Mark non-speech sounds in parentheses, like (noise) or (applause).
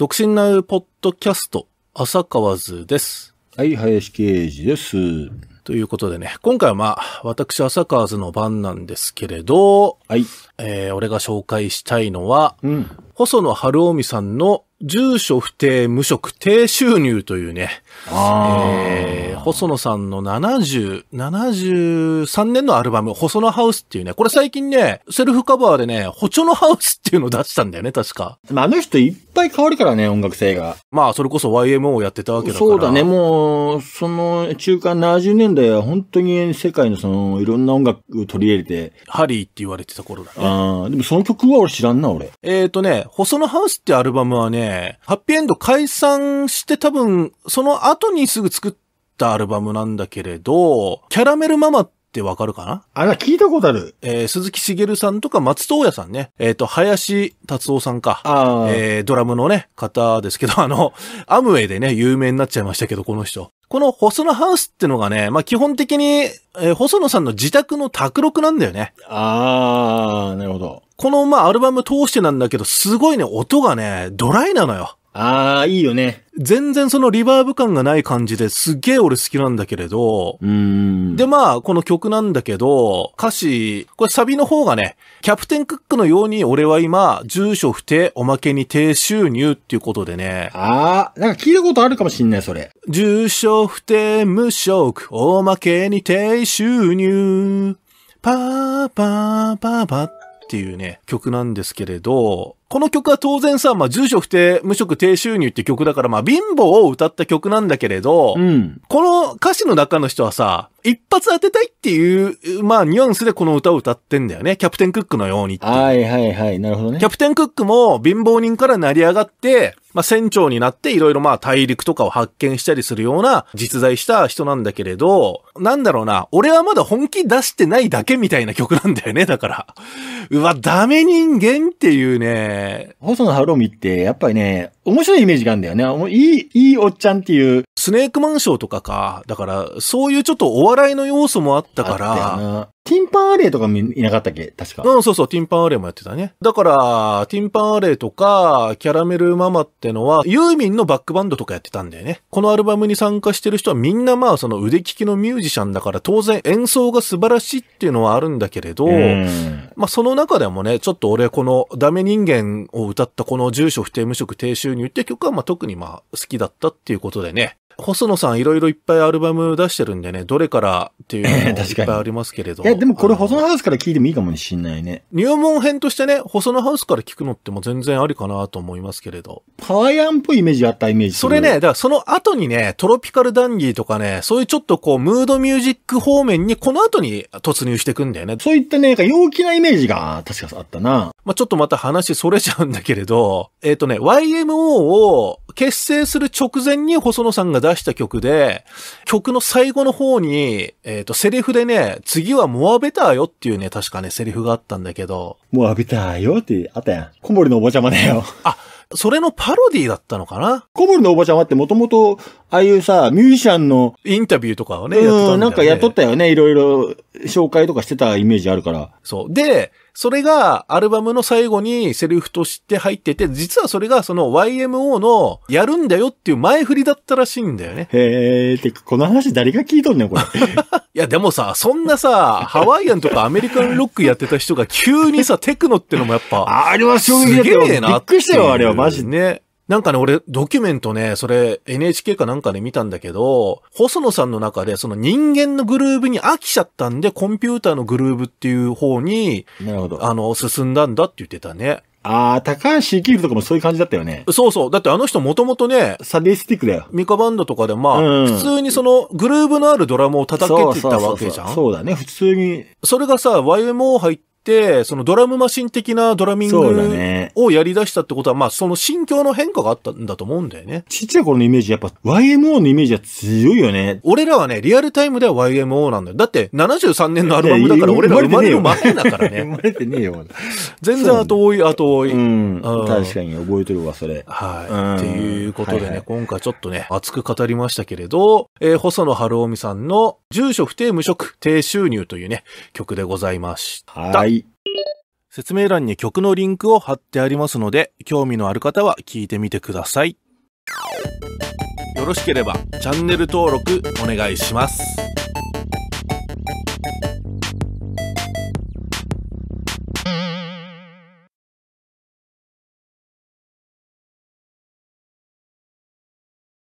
独身なうポッドキャスト、浅川図です。はい、林啓二です。ということでね、今回はまあ、私、浅川図の番なんですけれど、はい。えー、俺が紹介したいのは、うん、細野晴臣さんの住所不定無職低収入というね、えー、細野さんの70、73年のアルバム、細野ハウスっていうね、これ最近ね、セルフカバーでね、補聴のハウスっていうのを出したんだよね、確か。まあ、あの人いっ変わるからね、音楽性が。まあ、それこそ YMO をやってたわけだから。そうだね、もう、その中間70年代は本当に世界のその、いろんな音楽を取り入れて。ハリーって言われてた頃だね。ああ、でもその曲は俺知らんな、俺。えっ、ー、とね、細野ハウスってアルバムはね、ハッピーエンド解散して多分、その後にすぐ作ったアルバムなんだけれど、キャラメルママってってわかるかなあれは聞いたことある。えー、鈴木茂さんとか松任谷さんね。えっ、ー、と、林達夫さんか。あえー、ドラムのね、方ですけど、あの、アムウェイでね、有名になっちゃいましたけど、この人。この細野ハウスってのがね、まあ、基本的に、えー、細野さんの自宅の宅録なんだよね。あー、なるほど。この、まあ、アルバム通してなんだけど、すごいね、音がね、ドライなのよ。ああ、いいよね。全然そのリバーブ感がない感じですげえ俺好きなんだけれど、でまあこの曲なんだけど、歌詞、これサビの方がね、キャプテンクックのように俺は今、住所不定、おまけに低収入っていうことでね。ああ、なんか聞いたことあるかもしんない、それ。住所不定、無職、おまけに低収入、パーパーパーパーっていうね、曲なんですけれど、この曲は当然さ、まあ、住所不定、無職低収入って曲だから、まあ、貧乏を歌った曲なんだけれど、うん、この歌詞の中の人はさ、一発当てたいっていう、まあ、ニュアンスでこの歌を歌ってんだよね。キャプテンクックのようにう。はいはいはい。なるほどね。キャプテンクックも貧乏人から成り上がって、まあ、船長になっていろいろまあ、大陸とかを発見したりするような実在した人なんだけれど、なんだろうな、俺はまだ本気出してないだけみたいな曲なんだよね、だから。うわ、ダメ人間っていうね。細野晴臣って、やっぱりね、面白いイメージがあるんだよね。いい、いいおっちゃんっていうスネークマンショーとかか。だから、そういうちょっとお笑いの要素もあったから、ティンパンアレイとか見いなかったっけ確か。うん、そうそう、ティンパンアレイもやってたね。だから、ティンパンアレイとか、キャラメルママってのは、ユーミンのバックバンドとかやってたんだよね。このアルバムに参加してる人はみんなまあ、その腕利きのミュージシャンだから、当然演奏が素晴らしいっていうのはあるんだけれど、まあ、その中でもね、ちょっと俺、このダメ人間を歌ったこの住所不定無職低収入って曲は、まあ、特にまあ、好きだったっていうことでね、細野さんいろいろいっぱいアルバム出してるんでね、どれからっていうのも (laughs) いっぱいありますけれど。いや、でもこれ、細野ハウスから聞いてもいいかもしんないね。入門編としてね、細野ハウスから聞くのっても全然ありかなと思いますけれど。パワーヤンっぽいイメージあったイメージ。それね、だからその後にね、トロピカルダンディとかね、そういうちょっとこう、ムードミュージック方面にこの後に突入していくんだよね。そういったね、なんか陽気なイメージが確かあったな。まあ、ちょっとまた話それちゃうんだけれど、えっ、ー、とね、YMO を結成する直前に細野さんが出した曲で、曲の最後の方に、えっ、ー、と、セリフでね、次はモアもう浴びたよっていうね、確かね、セリフがあったんだけど。もう浴びたよってあったやん。小森のおばちゃまだよ。あ、それのパロディだったのかな小森のおばちゃまってもともと、ああいうさ、ミュージシャンの。インタビューとかをね、やってたんだよね。うん、なんか雇ったよね。いろいろ紹介とかしてたイメージあるから。そう。で、それがアルバムの最後にセリフとして入ってて、実はそれがその YMO のやるんだよっていう前振りだったらしいんだよね。へえ、ー、てかこの話誰が聞いとんねん、これ。(laughs) いや、でもさ、そんなさ、ハワイアンとかアメリカンロックやってた人が急にさ、テクノってのもやっぱ。あれは衝撃だよ。すげえな。びっくりしたよ、あれは、マジ。ね。なんかね、俺、ドキュメントね、それ NHK かなんかで見たんだけど、細野さんの中で、その人間のグルーブに飽きちゃったんで、コンピューターのグルーブっていう方に、なるほど。あの、進んだんだって言ってたね。ああ、高橋幸フとかもそういう感じだったよね。そうそう。だってあの人もともとね、サディスティックだよ。ミカバンドとかでまあ、うん、普通にそのグルーブのあるドラムを叩けてたわけじゃんそうだね、普通に。それがさ、YMO 入っ、そのドラムマシン的なドラミングをやり出したってことは、まあその心境の変化があったんだと思うんだよね。ちっちゃい頃のイメージ、やっぱ YMO のイメージは強いよね。俺らはね、リアルタイムでは YMO なんだよ。だって73年のアルバムだから俺ら生まれる前だから生まれてねえよ。(laughs) 全然後多い後多い。うん。うん確かに覚えてるわ、それ。うんはい。っていうことでね、はいはい今回ちょっとね、熱く語りましたけれど、えー細野晴臣さんの、住所不定無職、低収入というね、曲でございました。はい。説明欄に曲のリンクを貼ってありますので、興味のある方は聞いてみてください。よろしければチャンネル登録お願いします。